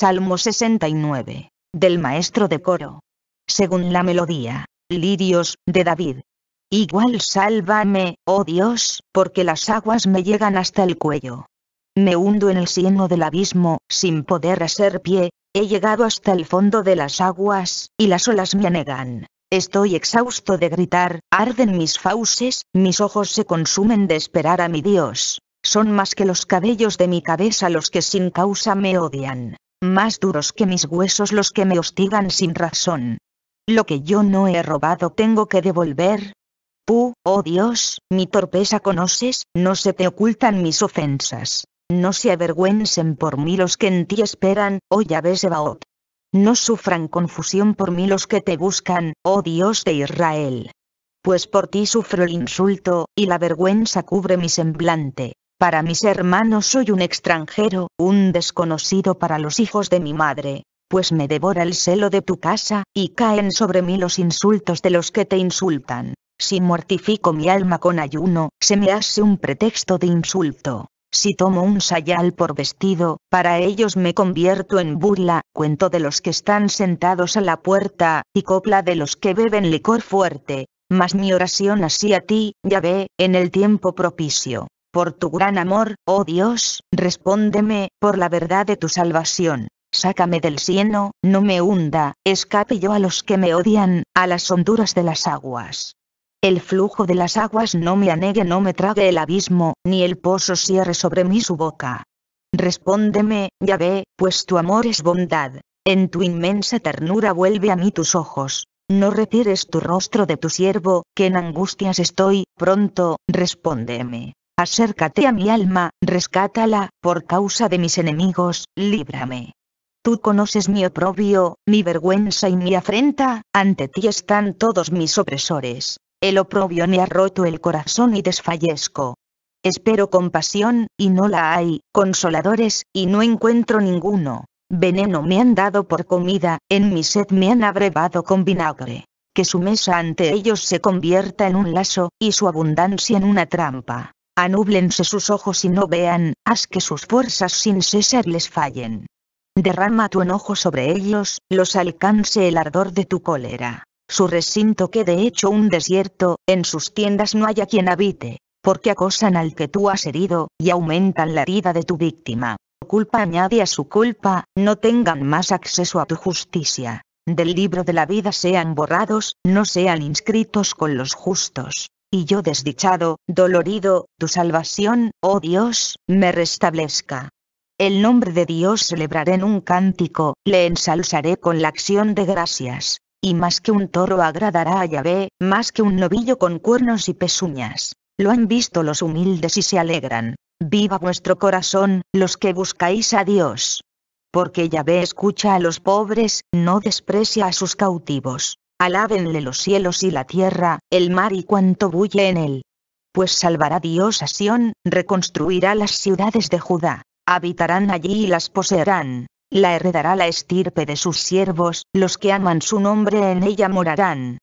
Salmo 69. Del maestro de coro. Según la melodía. Lirios, de David. Igual sálvame, oh Dios, porque las aguas me llegan hasta el cuello. Me hundo en el seno del abismo, sin poder hacer pie, he llegado hasta el fondo de las aguas, y las olas me anegan. Estoy exhausto de gritar, arden mis fauces, mis ojos se consumen de esperar a mi Dios. Son más que los cabellos de mi cabeza los que sin causa me odian más duros que mis huesos los que me hostigan sin razón. Lo que yo no he robado tengo que devolver. Tú, oh Dios, mi torpeza conoces, no se te ocultan mis ofensas. No se avergüencen por mí los que en ti esperan, oh Yahvé Sebaot. No sufran confusión por mí los que te buscan, oh Dios de Israel. Pues por ti sufro el insulto, y la vergüenza cubre mi semblante. Para mis hermanos soy un extranjero, un desconocido para los hijos de mi madre, pues me devora el celo de tu casa, y caen sobre mí los insultos de los que te insultan. Si mortifico mi alma con ayuno, se me hace un pretexto de insulto. Si tomo un sayal por vestido, para ellos me convierto en burla, cuento de los que están sentados a la puerta, y copla de los que beben licor fuerte. Mas mi oración así a ti, ya ve, en el tiempo propicio. Por tu gran amor, oh Dios, respóndeme, por la verdad de tu salvación. Sácame del cieno, no me hunda, escape yo a los que me odian, a las honduras de las aguas. El flujo de las aguas no me anegue, no me trague el abismo, ni el pozo cierre sobre mí su boca. Respóndeme, ve, pues tu amor es bondad. En tu inmensa ternura vuelve a mí tus ojos. No retires tu rostro de tu siervo, que en angustias estoy, pronto, respóndeme acércate a mi alma, rescátala, por causa de mis enemigos, líbrame. Tú conoces mi oprobio, mi vergüenza y mi afrenta, ante ti están todos mis opresores. El oprobio me ha roto el corazón y desfallezco. Espero compasión, y no la hay, consoladores, y no encuentro ninguno. Veneno me han dado por comida, en mi sed me han abrevado con vinagre. Que su mesa ante ellos se convierta en un lazo, y su abundancia en una trampa anúblense sus ojos y no vean, haz que sus fuerzas sin cesar les fallen. Derrama tu enojo sobre ellos, los alcance el ardor de tu cólera. Su recinto quede hecho un desierto, en sus tiendas no haya quien habite, porque acosan al que tú has herido, y aumentan la herida de tu víctima. Culpa añade a su culpa, no tengan más acceso a tu justicia. Del libro de la vida sean borrados, no sean inscritos con los justos y yo desdichado, dolorido, tu salvación, oh Dios, me restablezca. El nombre de Dios celebraré en un cántico, le ensalzaré con la acción de gracias. Y más que un toro agradará a Yahvé, más que un novillo con cuernos y pezuñas. Lo han visto los humildes y se alegran. Viva vuestro corazón, los que buscáis a Dios. Porque Yahvé escucha a los pobres, no desprecia a sus cautivos. Alábenle los cielos y la tierra, el mar y cuanto bulle en él. Pues salvará Dios a Sión, reconstruirá las ciudades de Judá. Habitarán allí y las poseerán. La heredará la estirpe de sus siervos, los que aman su nombre en ella morarán.